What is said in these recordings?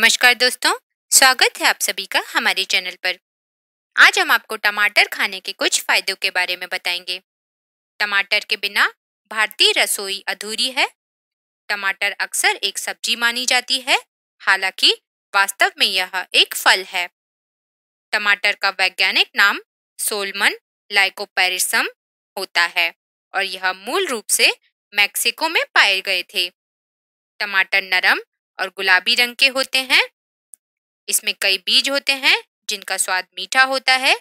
नमस्कार दोस्तों स्वागत है आप सभी का हमारे चैनल पर आज हम आपको टमाटर खाने के कुछ फायदों के बारे में बताएंगे टमाटर के बिना भारतीय रसोई अधूरी है टमाटर अक्सर एक सब्जी मानी जाती है हालांकि वास्तव में यह एक फल है टमाटर का वैज्ञानिक नाम सोलमन लाइकोपेरिसम होता है और यह मूल रूप से मैक्सिको में पाए गए थे टमाटर नरम और गुलाबी रंग के होते हैं इसमें कई बीज होते हैं जिनका स्वाद मीठा होता है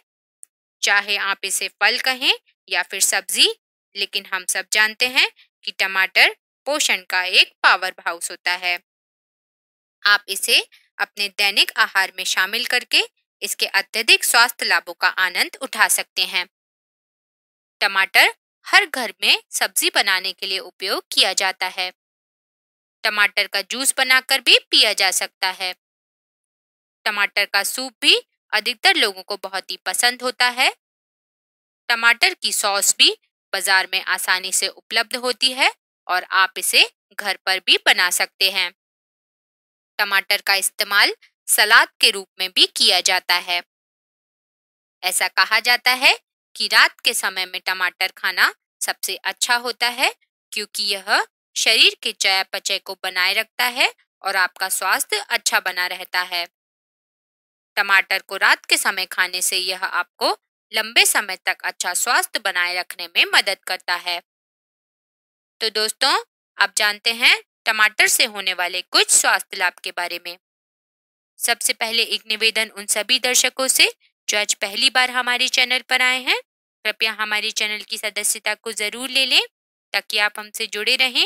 चाहे आप इसे फल कहें या फिर सब्जी लेकिन हम सब जानते हैं कि टमाटर पोषण का एक पावर हाउस होता है आप इसे अपने दैनिक आहार में शामिल करके इसके अत्यधिक स्वास्थ्य लाभों का आनंद उठा सकते हैं टमाटर हर घर में सब्जी बनाने के लिए उपयोग किया जाता है टमाटर का जूस बनाकर भी पिया जा सकता है टमाटर का सूप भी अधिकतर लोगों को बहुत ही पसंद होता है टमाटर की सॉस भी बाजार में आसानी से उपलब्ध होती है और आप इसे घर पर भी बना सकते हैं टमाटर का इस्तेमाल सलाद के रूप में भी किया जाता है ऐसा कहा जाता है कि रात के समय में टमाटर खाना सबसे अच्छा होता है क्योंकि यह शरीर के चयापचय को बनाए रखता है और आपका स्वास्थ्य अच्छा बना रहता है टमाटर को रात के समय खाने से यह आपको लंबे समय तक अच्छा स्वास्थ्य बनाए रखने में मदद करता है तो दोस्तों आप जानते हैं टमाटर से होने वाले कुछ स्वास्थ्य लाभ के बारे में सबसे पहले एक निवेदन उन सभी दर्शकों से जो आज पहली बार हमारे चैनल पर आए हैं कृपया हमारे चैनल की सदस्यता को जरूर ले लें ताकि आप हमसे जुड़े रहें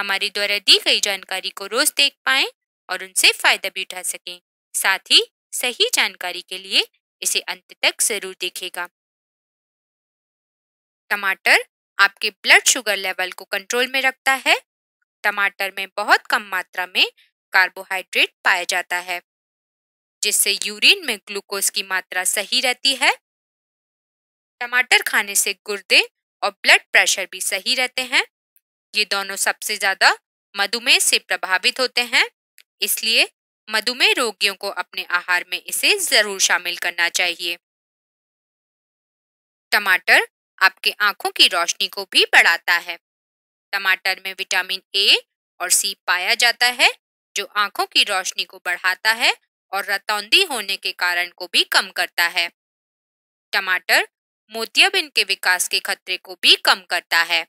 हमारे द्वारा दी गई जानकारी को रोज देख पाए और उनसे फायदा भी उठा सकें साथ ही सही जानकारी के लिए इसे अंत तक जरूर देखेगा टमाटर आपके ब्लड शुगर लेवल को कंट्रोल में रखता है टमाटर में बहुत कम मात्रा में कार्बोहाइड्रेट पाया जाता है जिससे यूरिन में ग्लूकोज की मात्रा सही रहती है टमाटर खाने से गुर्दे और ब्लड प्रेशर भी सही रहते हैं ये दोनों सबसे ज्यादा मधुमेह से प्रभावित होते हैं इसलिए मधुमेह रोगियों को अपने आहार में इसे जरूर शामिल करना चाहिए टमाटर आपके आंखों की रोशनी को भी बढ़ाता है टमाटर में विटामिन ए और सी पाया जाता है जो आंखों की रोशनी को बढ़ाता है और रतौंदी होने के कारण को भी कम करता है टमाटर मोतियाबिंद के विकास के खतरे को भी कम करता है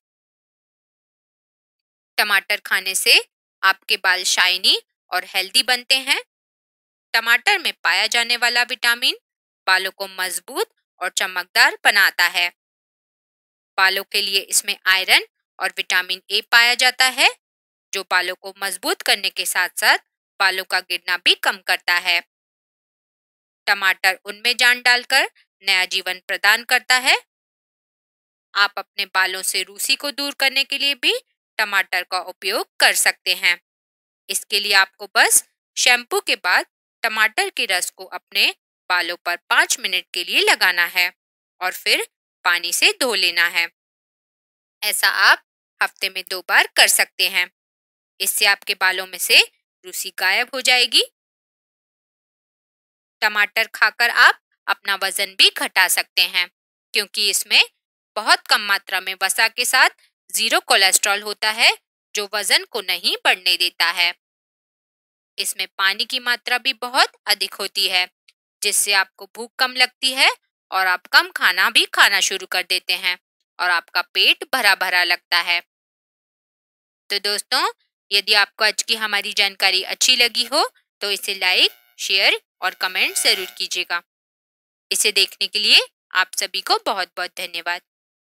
टमाटर खाने से आपके बाल शाइनी और हेल्दी बनते हैं टमाटर में पाया जाने वाला विटामिन बालों को मजबूत और चमकदार बनाता है बालों के लिए इसमें आयरन और विटामिन ए पाया जाता है जो बालों को मजबूत करने के साथ साथ बालों का गिरना भी कम करता है टमाटर उनमें जान डालकर नया जीवन प्रदान करता है आप अपने बालों से रूसी को दूर करने के लिए भी टमाटर का उपयोग कर सकते हैं इसके लिए आपको बस शैम्पू के बाद टमाटर के रस को अपने बालों पर पाँच मिनट के लिए लगाना है और फिर पानी से धो लेना है ऐसा आप हफ्ते में दो बार कर सकते हैं इससे आपके बालों में से रूसी गायब हो जाएगी टमाटर खाकर आप अपना वजन भी घटा सकते हैं क्योंकि इसमें बहुत कम मात्रा में वसा के साथ जीरो कोलेस्ट्रॉल होता है जो वजन को नहीं बढ़ने देता है इसमें पानी की मात्रा भी बहुत अधिक होती है जिससे आपको भूख कम लगती है और आप कम खाना भी खाना शुरू कर देते हैं और आपका पेट भरा भरा लगता है तो दोस्तों यदि आपको आज की हमारी जानकारी अच्छी लगी हो तो इसे लाइक शेयर और कमेंट जरूर कीजिएगा इसे देखने के लिए आप सभी को बहुत बहुत धन्यवाद